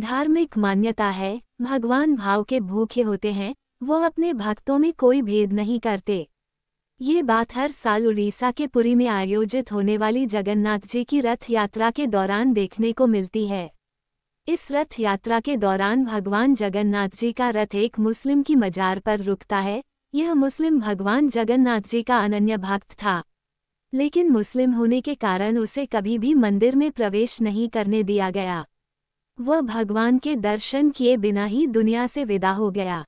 धार्मिक मान्यता है भगवान भाव के भूखे होते हैं वो अपने भक्तों में कोई भेद नहीं करते ये बात हर साल उड़ीसा के पुरी में आयोजित होने वाली जगन्नाथ जी की रथ यात्रा के दौरान देखने को मिलती है इस रथ यात्रा के दौरान भगवान जगन्नाथ जी का रथ एक मुस्लिम की मजार पर रुकता है यह मुस्लिम भगवान जगन्नाथ जी का अनन्य भक्त था लेकिन मुस्लिम होने के कारण उसे कभी भी मंदिर में प्रवेश नहीं करने दिया गया वह भगवान के दर्शन किए बिना ही दुनिया से विदा हो गया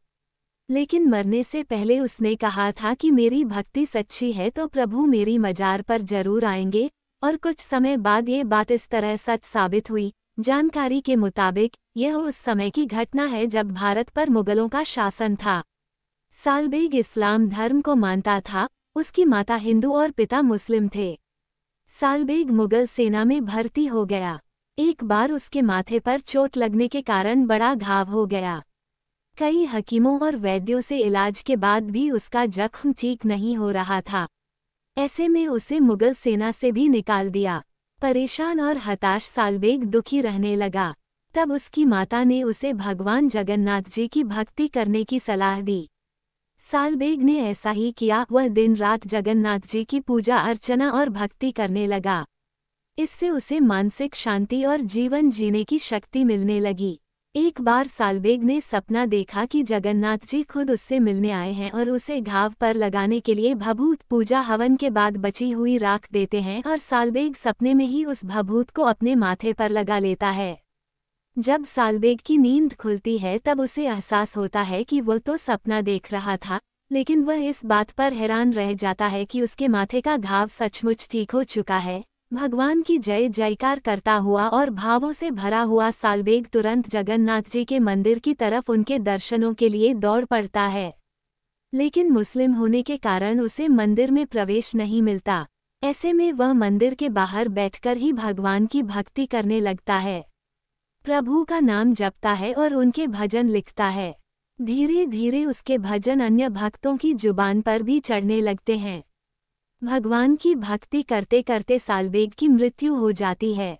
लेकिन मरने से पहले उसने कहा था कि मेरी भक्ति सच्ची है तो प्रभु मेरी मजार पर जरूर आएंगे और कुछ समय बाद ये बात इस तरह सच साबित हुई जानकारी के मुताबिक यह उस समय की घटना है जब भारत पर मुगलों का शासन था सालबेग इस्लाम धर्म को मानता था उसकी माता हिंदू और पिता मुस्लिम थे सालबेग मुगल सेना में भर्ती हो गया एक बार उसके माथे पर चोट लगने के कारण बड़ा घाव हो गया कई हकीमों और वैद्यों से इलाज के बाद भी उसका जख्म ठीक नहीं हो रहा था ऐसे में उसे मुगल सेना से भी निकाल दिया परेशान और हताश सालबेग दुखी रहने लगा तब उसकी माता ने उसे भगवान जगन्नाथ जी की भक्ति करने की सलाह दी सालबेग ने ऐसा ही किया वह दिन रात जगन्नाथ जी की पूजा अर्चना और भक्ति करने लगा इससे उसे मानसिक शांति और जीवन जीने की शक्ति मिलने लगी एक बार सालबेग ने सपना देखा कि जगन्नाथ जी खुद उससे मिलने आए हैं और उसे घाव पर लगाने के लिए भभूत पूजा हवन के बाद बची हुई राख देते हैं और सालबेग सपने में ही उस भभूत को अपने माथे पर लगा लेता है जब सालबेग की नींद खुलती है तब उसे एहसास होता है कि वो तो सपना देख रहा था लेकिन वह इस बात पर हैरान रह जाता है कि उसके माथे का घाव सचमुच ठीक हो चुका है भगवान की जय जयकार करता हुआ और भावों से भरा हुआ सालबेग तुरंत जगन्नाथ जी के मंदिर की तरफ उनके दर्शनों के लिए दौड़ पड़ता है लेकिन मुस्लिम होने के कारण उसे मंदिर में प्रवेश नहीं मिलता ऐसे में वह मंदिर के बाहर बैठकर ही भगवान की भक्ति करने लगता है प्रभु का नाम जपता है और उनके भजन लिखता है धीरे धीरे उसके भजन अन्य भक्तों की जुबान पर भी चढ़ने लगते हैं भगवान की भक्ति करते करते सालबेग की मृत्यु हो जाती है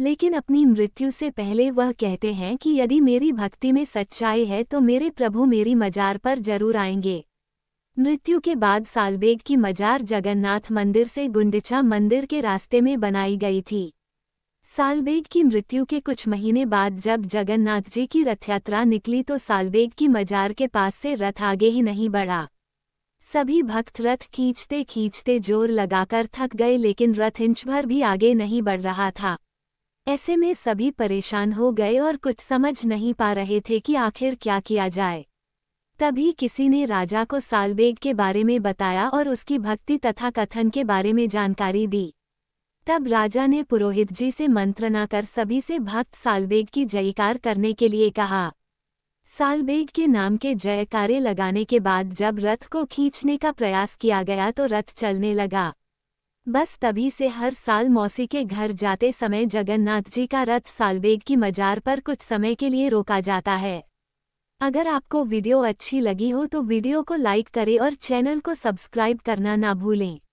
लेकिन अपनी मृत्यु से पहले वह कहते हैं कि यदि मेरी भक्ति में सच्चाई है तो मेरे प्रभु मेरी मजार पर जरूर आएंगे मृत्यु के बाद सालबेग की मजार जगन्नाथ मंदिर से गुंडिचा मंदिर के रास्ते में बनाई गई थी सालबेग की मृत्यु के कुछ महीने बाद जब जगन्नाथ जी की रथ यात्रा निकली तो सालबेग की मजार के पास से रथ आगे ही नहीं बढ़ा सभी भक्त रथ खींचते खींचते जोर लगाकर थक गए लेकिन रथ इंच भर भी आगे नहीं बढ़ रहा था ऐसे में सभी परेशान हो गए और कुछ समझ नहीं पा रहे थे कि आखिर क्या किया जाए तभी किसी ने राजा को सालबेग के बारे में बताया और उसकी भक्ति तथा कथन के बारे में जानकारी दी तब राजा ने पुरोहित जी से मंत्रणा कर सभी से भक्त सालबेग की जयकार करने के लिए कहा सालबेग के नाम के जयकारे लगाने के बाद जब रथ को खींचने का प्रयास किया गया तो रथ चलने लगा बस तभी से हर साल मौसी के घर जाते समय जगन्नाथ जी का रथ सालबेग की मजार पर कुछ समय के लिए रोका जाता है अगर आपको वीडियो अच्छी लगी हो तो वीडियो को लाइक करें और चैनल को सब्सक्राइब करना ना भूलें